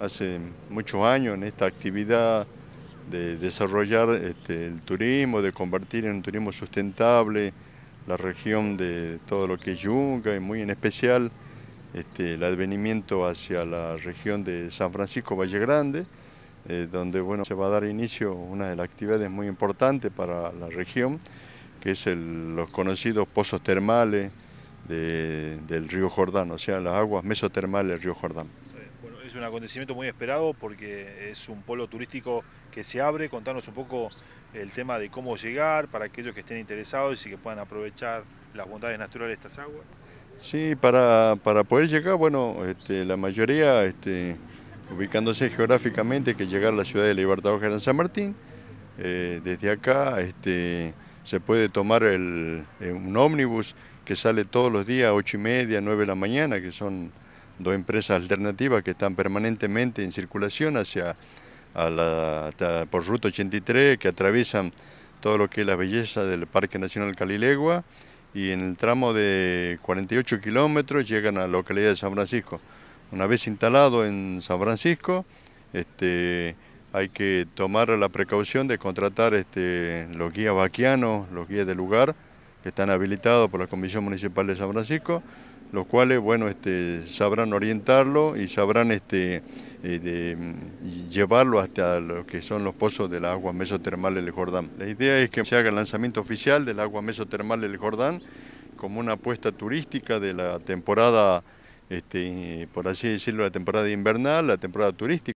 hace muchos años en esta actividad de desarrollar este, el turismo, de convertir en un turismo sustentable la región de todo lo que es Yunga y muy en especial este, el advenimiento hacia la región de San Francisco Valle Grande, eh, donde bueno, se va a dar inicio una de las actividades muy importantes para la región, que es los conocidos pozos termales del río Jordán, o sea, las aguas mesotermales del río Jordán un acontecimiento muy esperado porque es un polo turístico que se abre. Contanos un poco el tema de cómo llegar para aquellos que estén interesados y que puedan aprovechar las bondades naturales de estas aguas. Sí, para, para poder llegar, bueno, este, la mayoría, este, ubicándose geográficamente, que llegar a la ciudad de Libertador General San Martín, eh, desde acá este, se puede tomar eh, un ómnibus que sale todos los días, 8 y media, 9 de la mañana, que son dos empresas alternativas que están permanentemente en circulación hacia la, por Ruta 83, que atraviesan todo lo que es la belleza del Parque Nacional Calilegua, y en el tramo de 48 kilómetros llegan a la localidad de San Francisco. Una vez instalado en San Francisco, este, hay que tomar la precaución de contratar este, los guías vaquianos, los guías de lugar, que están habilitados por la Comisión Municipal de San Francisco, los cuales, bueno, este, sabrán orientarlo y sabrán este, eh, llevarlo hasta lo que son los pozos del agua mesotermal del Jordán. La idea es que se haga el lanzamiento oficial del agua mesotermal del Jordán como una apuesta turística de la temporada, este, por así decirlo, la temporada invernal, la temporada turística.